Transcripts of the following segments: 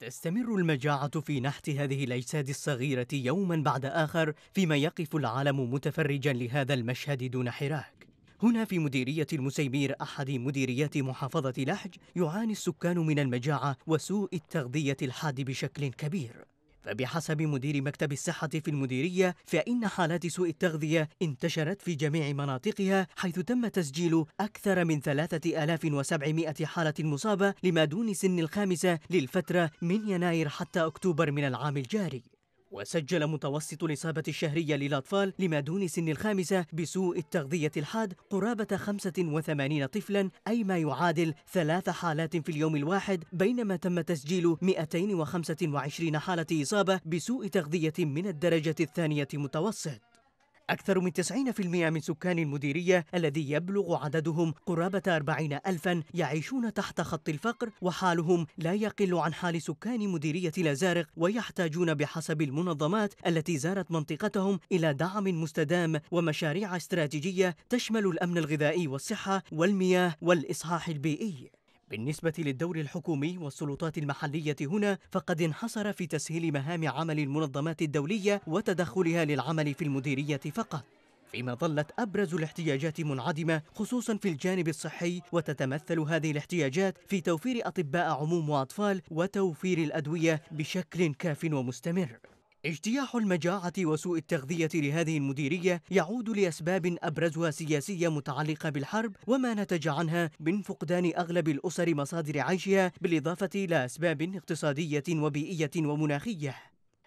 تستمر المجاعة في نحت هذه الأجساد الصغيرة يوما بعد آخر فيما يقف العالم متفرجا لهذا المشهد دون حراك هنا في مديرية المسيمير أحد مديريات محافظة لحج يعاني السكان من المجاعة وسوء التغذية الحاد بشكل كبير فبحسب مدير مكتب الصحة في المديرية فإن حالات سوء التغذية انتشرت في جميع مناطقها حيث تم تسجيل أكثر من 3700 حالة مصابة لما دون سن الخامسة للفترة من يناير حتى أكتوبر من العام الجاري وسجل متوسط الإصابة الشهرية للأطفال لما دون سن الخامسة بسوء التغذية الحاد قرابة 85 طفلا أي ما يعادل ثلاث حالات في اليوم الواحد بينما تم تسجيل 225 حالة إصابة بسوء تغذية من الدرجة الثانية متوسط أكثر من 90% من سكان المديرية الذي يبلغ عددهم قرابة 40 ألفا يعيشون تحت خط الفقر وحالهم لا يقل عن حال سكان مديرية الأزارق ويحتاجون بحسب المنظمات التي زارت منطقتهم إلى دعم مستدام ومشاريع استراتيجية تشمل الأمن الغذائي والصحة والمياه والإصحاح البيئي بالنسبة للدور الحكومي والسلطات المحلية هنا فقد انحصر في تسهيل مهام عمل المنظمات الدولية وتدخلها للعمل في المديرية فقط فيما ظلت أبرز الاحتياجات منعدمة خصوصا في الجانب الصحي وتتمثل هذه الاحتياجات في توفير أطباء عموم وأطفال وتوفير الأدوية بشكل كاف ومستمر اجتياح المجاعة وسوء التغذية لهذه المديرية يعود لأسباب أبرزها سياسية متعلقة بالحرب وما نتج عنها من فقدان أغلب الأسر مصادر عيشها بالإضافة إلى أسباب اقتصادية وبيئية ومناخية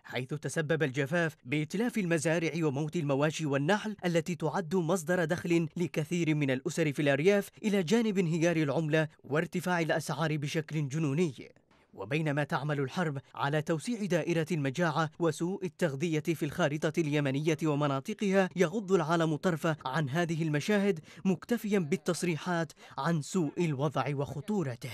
حيث تسبب الجفاف بإتلاف المزارع وموت المواشي والنحل التي تعد مصدر دخل لكثير من الأسر في الأرياف إلى جانب انهيار العملة وارتفاع الأسعار بشكل جنوني وبينما تعمل الحرب على توسيع دائرة المجاعة وسوء التغذية في الخارطة اليمنية ومناطقها يغض العالم طرفه عن هذه المشاهد مكتفيا بالتصريحات عن سوء الوضع وخطورته